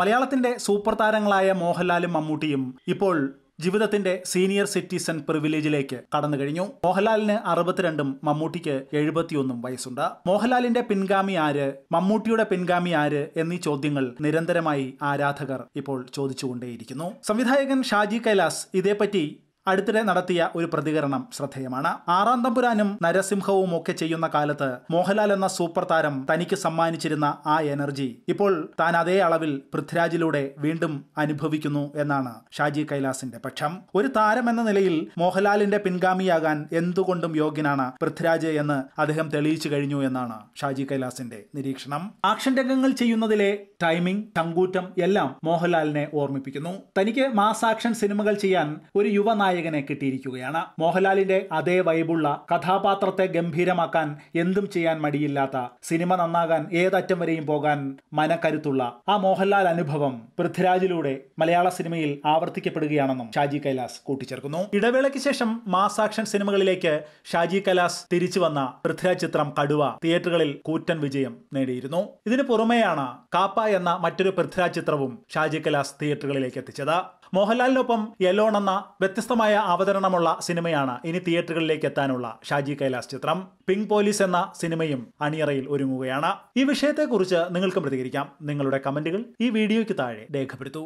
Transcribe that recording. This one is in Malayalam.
മലയാളത്തിന്റെ സൂപ്പർ താരങ്ങളായ മോഹൻലാലും മമ്മൂട്ടിയും ഇപ്പോൾ ജീവിതത്തിന്റെ സീനിയർ സിറ്റിസൺ പ്രിവിലേജിലേക്ക് കടന്നു കഴിഞ്ഞു മോഹൻലാലിന് അറുപത്തിരണ്ടും മമ്മൂട്ടിക്ക് എഴുപത്തിയൊന്നും വയസ്സുണ്ട് മോഹൻലാലിന്റെ പിൻഗാമി ആര് മമ്മൂട്ടിയുടെ പിൻഗാമി ആര് എന്നീ ചോദ്യങ്ങൾ നിരന്തരമായി ആരാധകർ ഇപ്പോൾ ചോദിച്ചുകൊണ്ടേയിരിക്കുന്നു സംവിധായകൻ ഷാജി കൈലാസ് ഇതേപ്പറ്റി അടുത്തിടെ നടത്തിയ ഒരു പ്രതികരണം ശ്രദ്ധേയമാണ് ആറാം തമ്പുരാനും നരസിംഹവും ഒക്കെ ചെയ്യുന്ന കാലത്ത് മോഹൻലാൽ എന്ന സൂപ്പർ താരം തനിക്ക് സമ്മാനിച്ചിരുന്ന ആ എനർജി ഇപ്പോൾ താൻ അതേ അളവിൽ പൃഥ്വിരാജിലൂടെ വീണ്ടും അനുഭവിക്കുന്നു എന്നാണ് ഷാജി കൈലാസിന്റെ പക്ഷം ഒരു താരം എന്ന നിലയിൽ മോഹൻലാലിന്റെ പിൻഗാമിയാകാൻ എന്തുകൊണ്ടും യോഗ്യനാണ് പൃഥ്വിരാജ് എന്ന് അദ്ദേഹം തെളിയിച്ചു കഴിഞ്ഞു എന്നാണ് ഷാജി കൈലാസിന്റെ നിരീക്ഷണം ആക്ഷൻ രംഗങ്ങൾ ചെയ്യുന്നതിലെ ടൈമിംഗ് ടങ്കൂറ്റം എല്ലാം മോഹൻലാലിനെ ഓർമ്മിപ്പിക്കുന്നു തനിക്ക് മാസ് ആക്ഷൻ സിനിമകൾ ചെയ്യാൻ ഒരു യുവ നായകനെ കിട്ടിയിരിക്കുകയാണ് മോഹൻലാലിന്റെ അതേ വൈബുള്ള കഥാപാത്രത്തെ ഗംഭീരമാക്കാൻ എന്തും ചെയ്യാൻ മടിയില്ലാത്ത സിനിമ നന്നാകാൻ ഏതറ്റം വരെയും പോകാൻ മനക്കരുത്തുള്ള ആ മോഹൻലാൽ അനുഭവം പൃഥ്വിരാജിലൂടെ മലയാള സിനിമയിൽ ആവർത്തിക്കപ്പെടുകയാണെന്നും ഷാജി കൈലാസ് കൂട്ടിച്ചേർക്കുന്നു ഇടവേളയ്ക്ക് ശേഷം മാസ് ആക്ഷൻ സിനിമകളിലേക്ക് ഷാജി കൈലാസ് തിരിച്ചു വന്ന പൃഥ്വിരാജ് ചിത്രം കടുവ തിയേറ്ററുകളിൽ കൂറ്റൻ വിജയം നേടിയിരുന്നു ഇതിനു പുറമെയാണ് കാപ്പ എന്ന മറ്റൊരു പൃഥ്വിരാജ് ചിത്രവും ഷാജി കൈലാസ് തിയേറ്ററുകളിലേക്ക് എത്തിച്ചത് മോഹൻലാലിനൊപ്പം യെലോൺ എന്ന വ്യത്യസ്തമായ മനോഹരമായ അവതരണമുള്ള സിനിമയാണ് ഇനി തിയേറ്ററുകളിലേക്ക് എത്താനുള്ള ഷാജി കൈലാസ് ചിത്രം പിങ്ക് പോലീസ് എന്ന സിനിമയും അണിയറയിൽ ഒരുങ്ങുകയാണ് ഈ വിഷയത്തെക്കുറിച്ച് നിങ്ങൾക്ക് പ്രതികരിക്കാം നിങ്ങളുടെ കമന്റുകൾ ഈ വീഡിയോയ്ക്ക് താഴെ രേഖപ്പെടുത്തൂ